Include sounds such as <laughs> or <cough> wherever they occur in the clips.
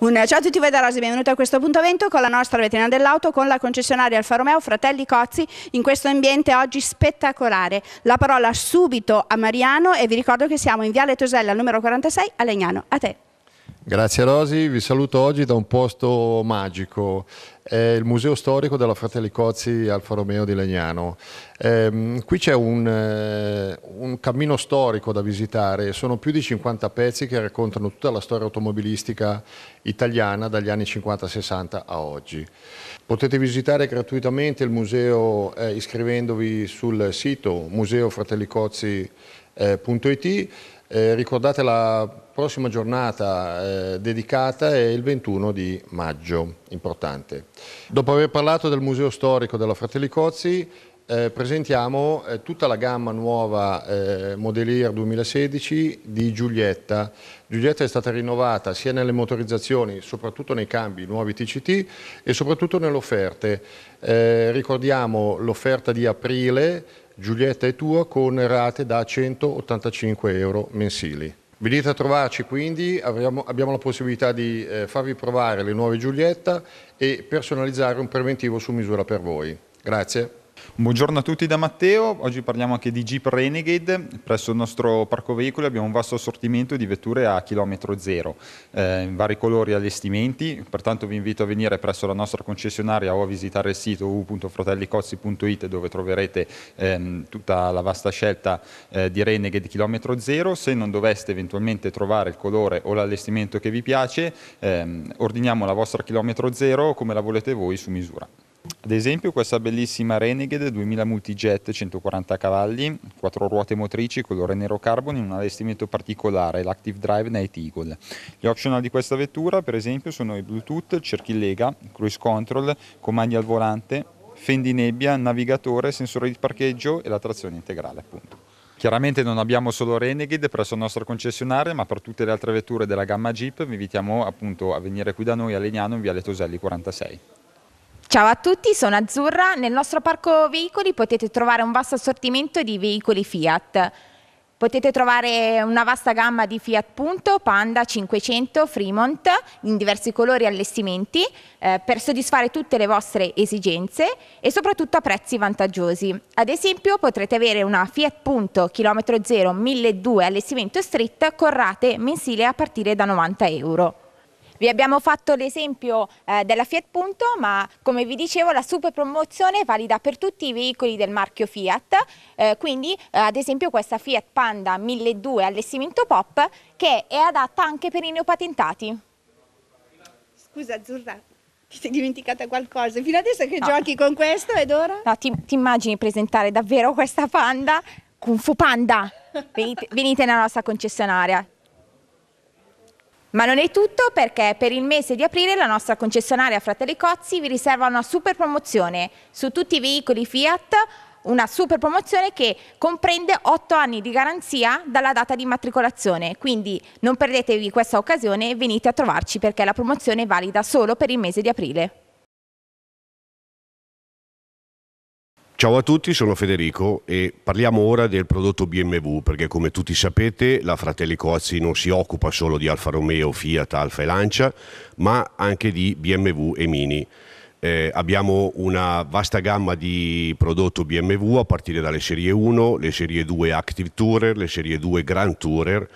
Un ciao a tutti voi da Rosi, benvenuti a questo appuntamento con la nostra vetrina dell'auto con la concessionaria Alfa Romeo Fratelli Cozzi in questo ambiente oggi spettacolare. La parola subito a Mariano e vi ricordo che siamo in Viale Tosella numero 46 a Legnano. A te. Grazie Rosi, vi saluto oggi da un posto magico è il museo storico della Fratelli Cozzi Alfa Romeo di Legnano. Ehm, qui c'è un, eh, un, cammino storico da visitare, sono più di 50 pezzi che raccontano tutta la storia automobilistica italiana dagli anni 50-60 a oggi. Potete visitare gratuitamente il museo eh, iscrivendovi sul sito museofratellicozzi.it eh, eh, ricordate la prossima giornata eh, dedicata è il 21 di maggio, importante. Dopo aver parlato del Museo Storico della Fratelli Cozzi, eh, presentiamo eh, tutta la gamma nuova eh, Modelier 2016 di Giulietta. Giulietta è stata rinnovata sia nelle motorizzazioni, soprattutto nei cambi, nuovi TCT e soprattutto nelle offerte. Eh, ricordiamo l'offerta di aprile Giulietta è Tua con rate da 185 euro mensili. Venite a trovarci quindi, avremo, abbiamo la possibilità di eh, farvi provare le nuove Giulietta e personalizzare un preventivo su misura per voi. Grazie. Buongiorno a tutti da Matteo, oggi parliamo anche di Jeep Renegade, presso il nostro parco veicoli abbiamo un vasto assortimento di vetture a chilometro zero, eh, in vari colori e allestimenti, pertanto vi invito a venire presso la nostra concessionaria o a visitare il sito www.fratellicozzi.it dove troverete ehm, tutta la vasta scelta eh, di Renegade chilometro zero, se non doveste eventualmente trovare il colore o l'allestimento che vi piace, ehm, ordiniamo la vostra chilometro zero come la volete voi su misura. Ad esempio questa bellissima Renegade 2000 Multijet 140 cavalli, 4 ruote motrici colore nero carbon in un allestimento particolare, l'Active Drive Night Eagle. Gli optional di questa vettura per esempio sono i Bluetooth, cerchi lega, cruise control, comandi al volante, fendi nebbia, navigatore, sensore di parcheggio e la trazione integrale appunto. Chiaramente non abbiamo solo Renegade presso il nostro concessionario, ma per tutte le altre vetture della gamma Jeep vi invitiamo appunto a venire qui da noi a Legnano in via Le Toselli 46. Ciao a tutti, sono Azzurra. Nel nostro parco veicoli potete trovare un vasto assortimento di veicoli Fiat. Potete trovare una vasta gamma di Fiat Punto, Panda, 500, Fremont in diversi colori e allestimenti eh, per soddisfare tutte le vostre esigenze e soprattutto a prezzi vantaggiosi. Ad esempio potrete avere una Fiat Punto chilometro 0 1200 allestimento street con rate mensile a partire da 90 euro. Vi abbiamo fatto l'esempio eh, della Fiat Punto, ma come vi dicevo la super promozione è valida per tutti i veicoli del marchio Fiat, eh, quindi eh, ad esempio questa Fiat Panda 1200 allestimento pop che è adatta anche per i neopatentati. Scusa Azzurra, ti sei dimenticata qualcosa? Fino adesso che no. giochi con questo ed ora? No, ti, ti immagini presentare davvero questa Panda? Kung Fu Panda! <laughs> venite, venite nella nostra concessionaria, ma non è tutto perché per il mese di aprile la nostra concessionaria Fratelli Cozzi vi riserva una super promozione su tutti i veicoli Fiat, una super promozione che comprende 8 anni di garanzia dalla data di immatricolazione. Quindi non perdetevi questa occasione e venite a trovarci perché la promozione è valida solo per il mese di aprile. Ciao a tutti, sono Federico e parliamo ora del prodotto BMW perché come tutti sapete la Fratelli Cozzi non si occupa solo di Alfa Romeo, Fiat, Alfa e Lancia ma anche di BMW e Mini. Eh, abbiamo una vasta gamma di prodotto BMW a partire dalle serie 1, le serie 2 Active Tourer, le serie 2 Grand Tourer,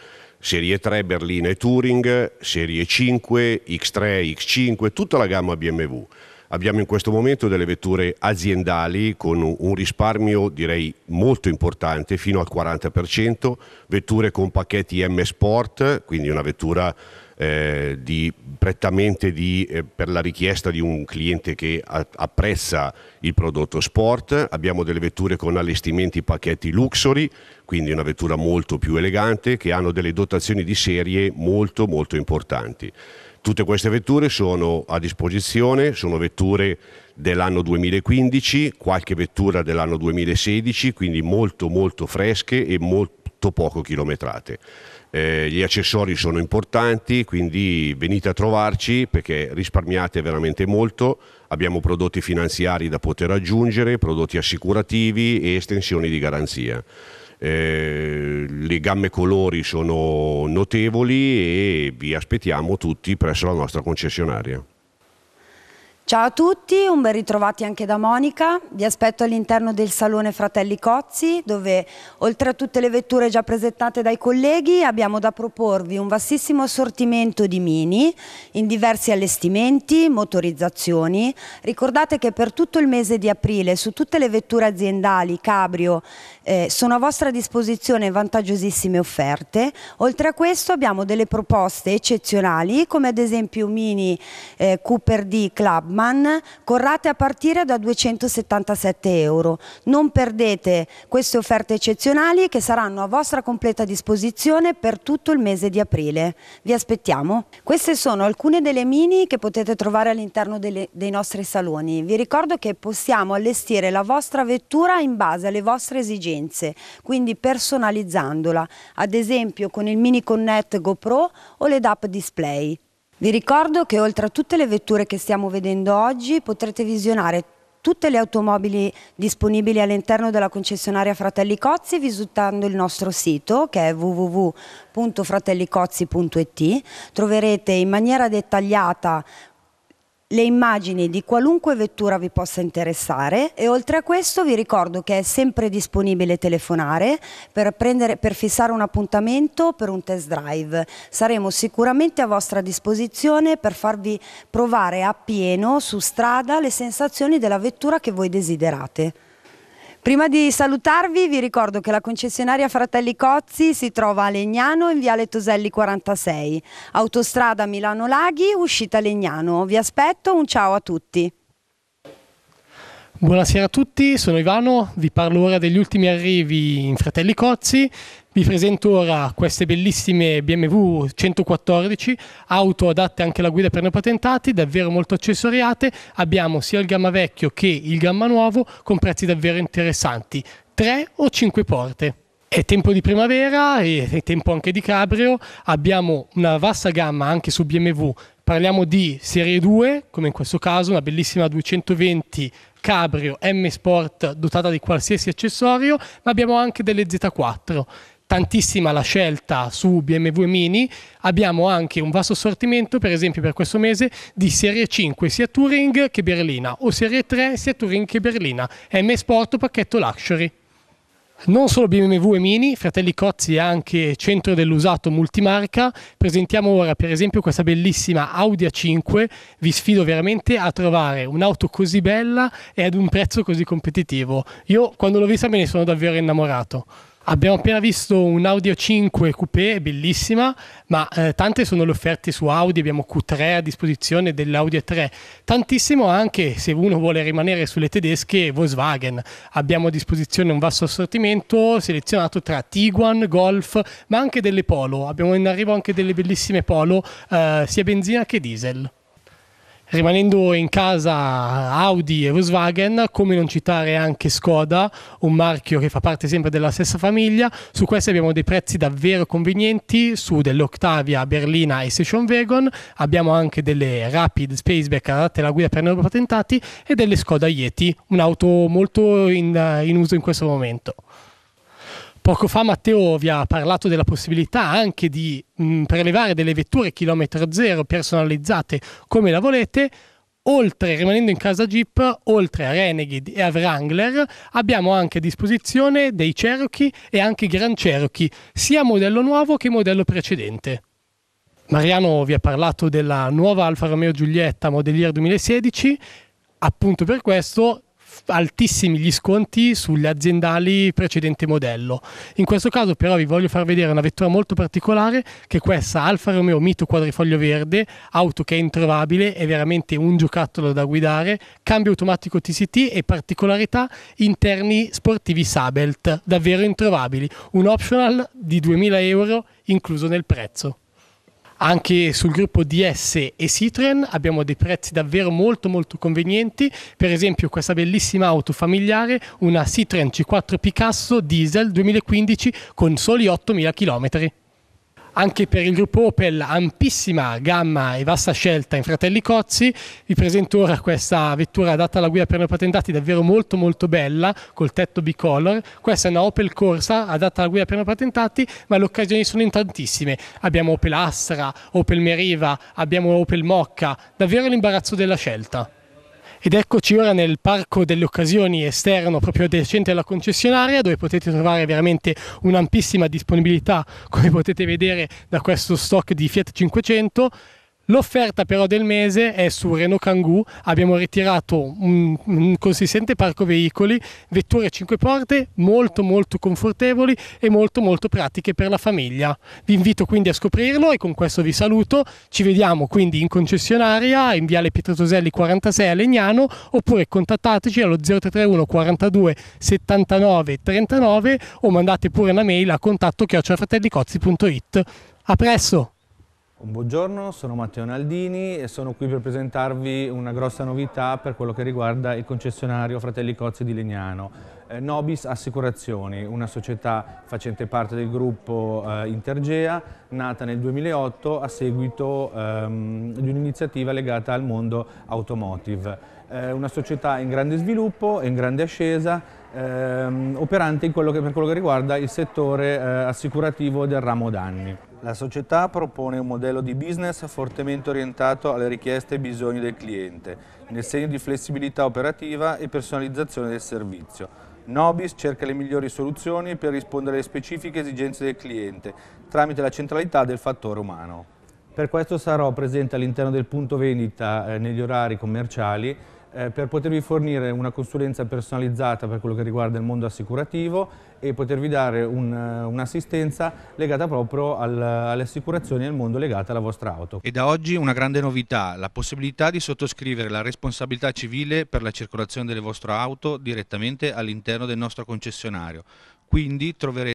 serie 3 Berlina e Touring, serie 5, X3, X5, tutta la gamma BMW. Abbiamo in questo momento delle vetture aziendali con un risparmio direi molto importante fino al 40%, vetture con pacchetti M Sport, quindi una vettura eh, di, prettamente di, eh, per la richiesta di un cliente che a, apprezza il prodotto sport, abbiamo delle vetture con allestimenti pacchetti luxury, quindi una vettura molto più elegante che hanno delle dotazioni di serie molto molto importanti. Tutte queste vetture sono a disposizione, sono vetture dell'anno 2015, qualche vettura dell'anno 2016, quindi molto molto fresche e molto poco chilometrate eh, gli accessori sono importanti, quindi venite a trovarci perché risparmiate veramente molto. Abbiamo prodotti finanziari da poter aggiungere, prodotti assicurativi e estensioni di garanzia. Eh, le gamme colori sono notevoli e vi aspettiamo tutti presso la nostra concessionaria. Ciao a tutti, un ben ritrovati anche da Monica. Vi aspetto all'interno del Salone Fratelli Cozzi, dove oltre a tutte le vetture già presentate dai colleghi, abbiamo da proporvi un vastissimo assortimento di mini in diversi allestimenti, motorizzazioni. Ricordate che per tutto il mese di aprile su tutte le vetture aziendali Cabrio eh, sono a vostra disposizione vantaggiosissime offerte. Oltre a questo abbiamo delle proposte eccezionali, come ad esempio mini eh, Cooper D Club Clubman corrate a partire da 277 euro. Non perdete queste offerte eccezionali che saranno a vostra completa disposizione per tutto il mese di aprile. Vi aspettiamo. Queste sono alcune delle mini che potete trovare all'interno dei nostri saloni. Vi ricordo che possiamo allestire la vostra vettura in base alle vostre esigenze, quindi personalizzandola, ad esempio con il Mini Connect GoPro o le DAP Display. Vi ricordo che oltre a tutte le vetture che stiamo vedendo oggi potrete visionare tutte le automobili disponibili all'interno della concessionaria Fratelli Cozzi visitando il nostro sito che è www.fratellicozzi.it. Troverete in maniera dettagliata le immagini di qualunque vettura vi possa interessare e oltre a questo vi ricordo che è sempre disponibile telefonare per, prendere, per fissare un appuntamento per un test drive. Saremo sicuramente a vostra disposizione per farvi provare appieno su strada le sensazioni della vettura che voi desiderate. Prima di salutarvi vi ricordo che la concessionaria Fratelli Cozzi si trova a Legnano in Viale Toselli 46, autostrada Milano Laghi, uscita Legnano. Vi aspetto, un ciao a tutti. Buonasera a tutti, sono Ivano, vi parlo ora degli ultimi arrivi in Fratelli Cozzi. Vi presento ora queste bellissime BMW 114, auto adatte anche alla guida per noi patentati, davvero molto accessoriate. Abbiamo sia il gamma vecchio che il gamma nuovo con prezzi davvero interessanti, 3 o 5 porte. È tempo di primavera e è tempo anche di cabrio, abbiamo una vasta gamma anche su BMW, parliamo di serie 2, come in questo caso una bellissima 220 Cabrio M Sport dotata di qualsiasi accessorio, ma abbiamo anche delle Z4 tantissima la scelta su BMW Mini, abbiamo anche un vasto assortimento, per esempio per questo mese, di Serie 5 sia Touring che berlina o Serie 3 sia Touring che berlina, M Sport pacchetto Luxury. Non solo BMW e Mini, Fratelli Cozzi è anche centro dell'usato multimarca. Presentiamo ora per esempio questa bellissima Audi A5. Vi sfido veramente a trovare un'auto così bella e ad un prezzo così competitivo. Io quando l'ho vista me ne sono davvero innamorato. Abbiamo appena visto un Audio 5 Coupé, bellissima, ma eh, tante sono le offerte su Audi, abbiamo Q3 a disposizione dell'Audio 3, tantissimo anche se uno vuole rimanere sulle tedesche Volkswagen, abbiamo a disposizione un vasto assortimento selezionato tra Tiguan, Golf, ma anche delle Polo, abbiamo in arrivo anche delle bellissime Polo, eh, sia benzina che diesel. Rimanendo in casa Audi e Volkswagen, come non citare anche Skoda, un marchio che fa parte sempre della stessa famiglia, su questi abbiamo dei prezzi davvero convenienti, su dell'Octavia, Berlina e Session Wagon, abbiamo anche delle Rapid Spaceback adatte alla guida per non patentati e delle Skoda Yeti, un'auto molto in, in uso in questo momento. Poco fa Matteo vi ha parlato della possibilità anche di mh, mm, prelevare delle vetture chilometro zero personalizzate come la volete. Oltre, rimanendo in casa Jeep, oltre a Renegade e a Wrangler, abbiamo anche a disposizione dei Cherokee e anche Grand Cherokee, sia modello nuovo che modello precedente. Mariano vi ha parlato della nuova Alfa Romeo Giulietta Modellier 2016, appunto per questo altissimi gli sconti sugli aziendali precedente modello. In questo caso però vi voglio far vedere una vettura molto particolare che è questa Alfa Romeo Mito quadrifoglio verde, auto che è introvabile, è veramente un giocattolo da guidare, cambio automatico TCT e particolarità interni sportivi Sabelt, davvero introvabili, un optional di 2000 euro incluso nel prezzo anche sul gruppo DS e Citroen abbiamo dei prezzi davvero molto molto convenienti per esempio questa bellissima auto familiare una Citroen C4 Picasso diesel 2015 con soli 8000 km anche per il gruppo Opel ampissima gamma e vasta scelta in Fratelli Cozzi. Vi presento ora questa vettura adatta alla guida per noi patentati, davvero molto molto bella, col tetto bicolor. Questa è una Opel Corsa adatta alla guida per noi patentati, ma le occasioni sono in tantissime. Abbiamo Opel Astra, Opel Meriva, abbiamo Opel Mocca, davvero l'imbarazzo della scelta. Ed eccoci ora nel parco delle occasioni esterno, proprio adiacente alla concessionaria, dove potete trovare veramente un'ampissima disponibilità, come potete vedere da questo stock di Fiat 500 L'offerta però del mese è su Renault Kangoo, abbiamo ritirato un, un, consistente parco veicoli, vetture 5 porte molto molto confortevoli e molto molto pratiche per la famiglia. Vi invito quindi a scoprirlo e con questo vi saluto, ci vediamo quindi in concessionaria in Viale Pietrotoselli 46 a Legnano oppure contattateci allo 0331 42 79 39 o mandate pure una mail a contatto chiocciolafratellicozzi.it. A presto! Buongiorno, sono Matteo Naldini e sono qui per presentarvi una grossa novità per quello che riguarda il concessionario Fratelli Cozzi di Legnano. Eh, Nobis Assicurazioni, una società facente parte del gruppo eh, Intergea, nata nel 2008 a seguito ehm, di un'iniziativa legata al mondo automotive. Eh, una società in grande sviluppo e in grande ascesa, ehm, operante quello che, per quello che riguarda il settore eh, assicurativo del ramo danni. La società propone un modello di business fortemente orientato alle richieste e bisogni del cliente, nel segno di flessibilità operativa e personalizzazione del servizio. Nobis cerca le migliori soluzioni per rispondere alle specifiche esigenze del cliente, tramite la centralità del fattore umano. Per questo sarò presente all'interno del punto vendita eh, negli orari commerciali eh, per potervi fornire una consulenza personalizzata per quello che riguarda il mondo assicurativo e potervi dare eh, un'assistenza un legata proprio al, alle assicurazioni e al mondo legato alla vostra auto. E da oggi una grande novità, la possibilità di sottoscrivere la responsabilità civile per la circolazione delle vostre auto direttamente all'interno del nostro concessionario. Quindi troverete